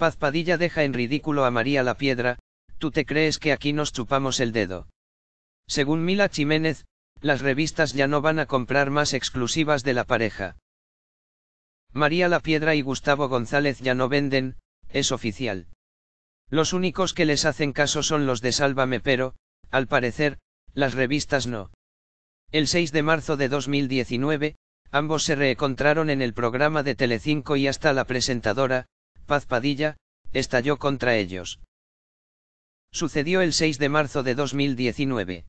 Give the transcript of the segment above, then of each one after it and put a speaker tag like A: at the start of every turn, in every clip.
A: Paz Padilla deja en ridículo a María la Piedra, tú te crees que aquí nos chupamos el dedo. Según Mila Jiménez, las revistas ya no van a comprar más exclusivas de la pareja. María la Piedra y Gustavo González ya no venden, es oficial. Los únicos que les hacen caso son los de Sálvame pero, al parecer, las revistas no. El 6 de marzo de 2019, ambos se reencontraron en el programa de Telecinco y hasta la presentadora, Paz Padilla, estalló contra ellos. Sucedió el 6 de marzo de 2019.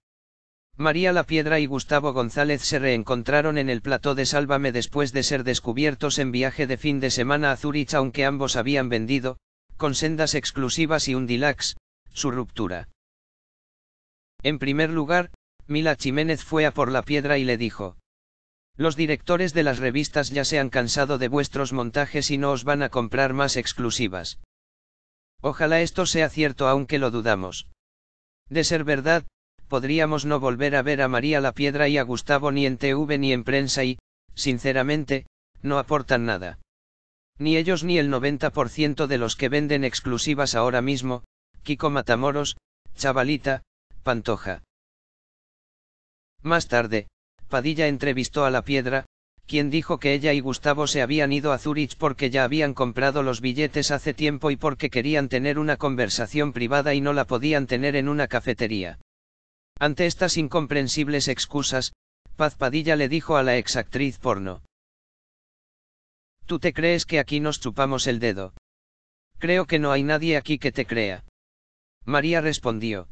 A: María La Piedra y Gustavo González se reencontraron en el plató de Sálvame después de ser descubiertos en viaje de fin de semana a Zurich aunque ambos habían vendido, con sendas exclusivas y un dilax, su ruptura. En primer lugar, Mila Jiménez fue a por la piedra y le dijo, los directores de las revistas ya se han cansado de vuestros montajes y no os van a comprar más exclusivas. Ojalá esto sea cierto aunque lo dudamos. De ser verdad, podríamos no volver a ver a María la Piedra y a Gustavo ni en TV ni en prensa y, sinceramente, no aportan nada. Ni ellos ni el 90% de los que venden exclusivas ahora mismo, Kiko Matamoros, Chavalita, Pantoja. Más tarde, Padilla entrevistó a La Piedra, quien dijo que ella y Gustavo se habían ido a Zurich porque ya habían comprado los billetes hace tiempo y porque querían tener una conversación privada y no la podían tener en una cafetería. Ante estas incomprensibles excusas, Paz Padilla le dijo a la exactriz porno. Tú te crees que aquí nos chupamos el dedo. Creo que no hay nadie aquí que te crea. María respondió.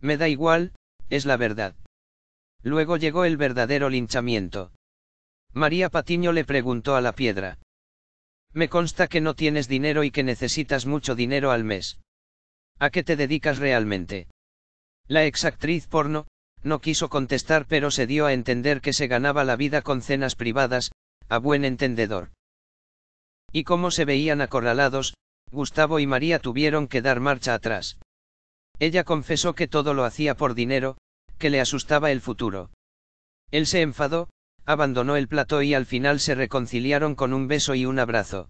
A: Me da igual, es la verdad. Luego llegó el verdadero linchamiento. María Patiño le preguntó a la piedra. Me consta que no tienes dinero y que necesitas mucho dinero al mes. ¿A qué te dedicas realmente? La exactriz porno, no quiso contestar pero se dio a entender que se ganaba la vida con cenas privadas, a buen entendedor. Y como se veían acorralados, Gustavo y María tuvieron que dar marcha atrás. Ella confesó que todo lo hacía por dinero, que le asustaba el futuro. Él se enfadó, abandonó el plato y al final se reconciliaron con un beso y un abrazo.